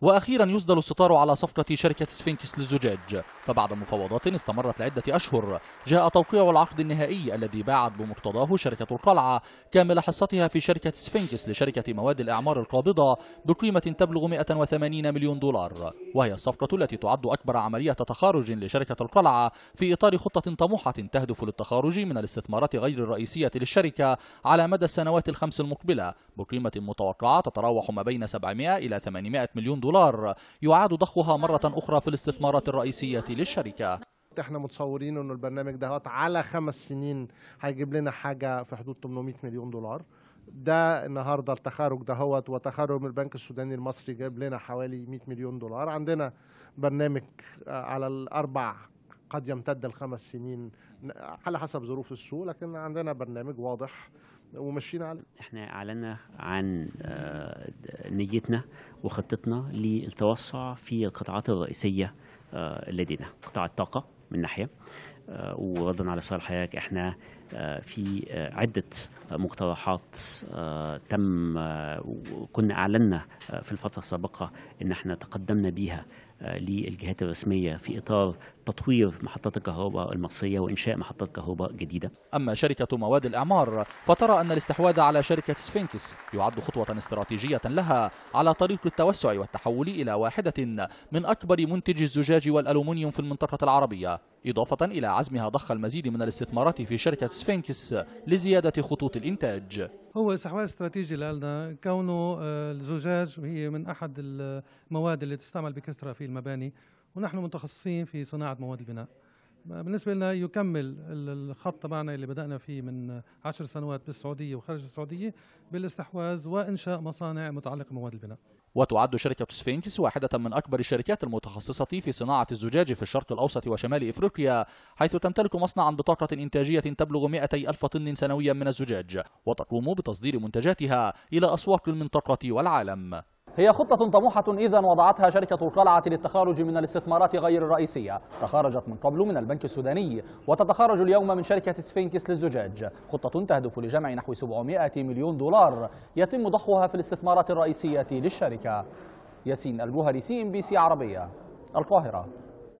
وأخيرا يسدل الستار على صفقة شركة سفينكس للزجاج فبعد مفاوضات استمرت لعدة أشهر جاء توقيع العقد النهائي الذي باعت بمقتضاه شركة القلعة كامل حصتها في شركة سفينكس لشركة مواد الإعمار القابضة بقيمة تبلغ 180 مليون دولار وهي الصفقة التي تعد أكبر عملية تخارج لشركة القلعة في إطار خطة طموحة تهدف للتخارج من الاستثمارات غير الرئيسية للشركة على مدى السنوات الخمس المقبلة بقيمة متوقعة تتراوح ما بين 700 إلى 800 مليون دولار يعاد ضخها مرة أخرى في الاستثمارات الرئيسية للشركة احنا متصورين ان البرنامج ده على خمس سنين هيجيب لنا حاجه في حدود 800 مليون دولار ده النهارده التخرج ده هوت وتخرج من البنك السوداني المصري جاب لنا حوالي 100 مليون دولار عندنا برنامج آه، على الاربع قد يمتد لخمس سنين على حسب ظروف السوق لكن عندنا برنامج واضح ومشينا عليه احنا اعلنا عن آه، نيتنا وخطتنا للتوسع في القطاعات الرئيسيه آه، لدينا قطاع الطاقه من ناحيه آه، وغدا على سؤال حضرتك احنا آه، في آه، عده مقترحات تم كنا اعلنا في الفتره السابقه ان احنا تقدمنا بيها للجهات الرسمية في إطار تطوير محطات الكهرباء المصرية وإنشاء محطات كهرباء جديدة أما شركة مواد الإعمار فترى أن الاستحواذ على شركة سفينكس يعد خطوة استراتيجية لها على طريق التوسع والتحول إلى واحدة من أكبر منتجي الزجاج والألومنيوم في المنطقة العربية إضافة إلى عزمها ضخ المزيد من الاستثمارات في شركة سفينكس لزيادة خطوط الإنتاج هو استحواذ استراتيجي لنا كونه آه، الزجاج هي من أحد المواد اللي تستعمل بكثرة في المباني ونحن متخصصين في صناعة مواد البناء بالنسبه لنا يكمل الخط تبعنا اللي بدانا فيه من عشر سنوات بالسعوديه وخارج السعوديه بالاستحواذ وانشاء مصانع متعلقه بمواد البناء. وتعد شركة سفينكس واحدة من أكبر الشركات المتخصصة في صناعة الزجاج في الشرق الأوسط وشمال إفريقيا حيث تمتلك مصنعا بطاقة إنتاجية تبلغ 200 ألف طن سنويا من الزجاج وتقوم بتصدير منتجاتها إلى أسواق المنطقة والعالم هي خطة طموحة إذا وضعتها شركة القلعة للتخارج من الاستثمارات غير الرئيسية تخرجت من قبل من البنك السوداني وتتخرج اليوم من شركة سفينكس للزجاج خطة تهدف لجمع نحو 700 مليون دولار يتم ضخها في الاستثمارات الرئيسية للشركة ياسين الجوهري سي ام بي سي عربية القاهرة